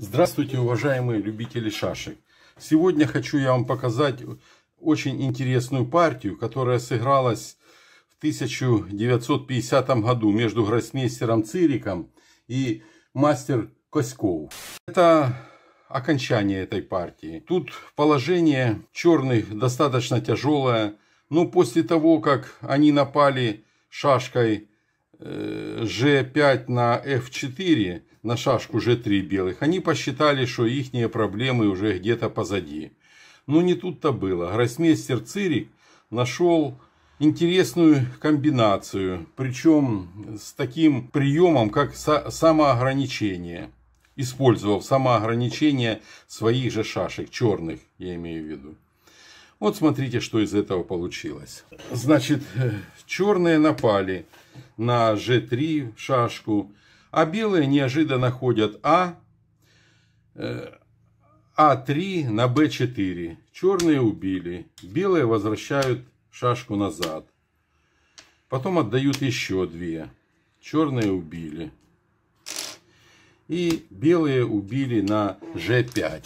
Здравствуйте, уважаемые любители шашек! Сегодня хочу я вам показать очень интересную партию, которая сыгралась в 1950 году между гроссмейстером Цириком и мастер Коськов. Это окончание этой партии. Тут положение черных достаточно тяжелое, но ну, после того, как они напали шашкой G5 э, на F4, на шашку же три белых, они посчитали, что ихние проблемы уже где-то позади. Но ну, не тут-то было. Гроссмейстер Цирик нашел интересную комбинацию, причем с таким приемом, как самоограничение. Использовав самоограничение своих же шашек, черных, я имею в виду. Вот смотрите, что из этого получилось. Значит, э, черные напали на G3 шашку, а белые неожиданно ходят А, э, А3 на Б4. Черные убили, белые возвращают шашку назад. Потом отдают еще две. Черные убили. И белые убили на G5.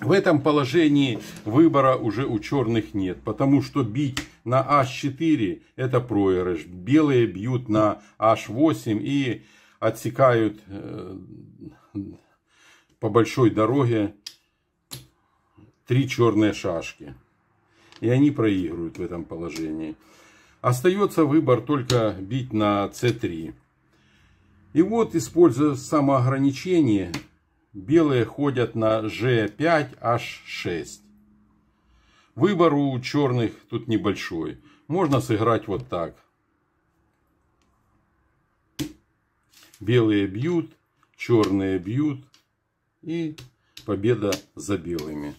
В этом положении выбора уже у черных нет, потому что бить на h4 это проигрыш. Белые бьют на h8 и отсекают э, по большой дороге три черные шашки. И они проигрывают в этом положении. Остается выбор только бить на c3. И вот, используя самоограничение, белые ходят на g5, h6. Выбор у черных тут небольшой. Можно сыграть вот так. Белые бьют, черные бьют и победа за белыми.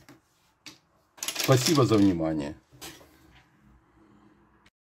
Спасибо за внимание.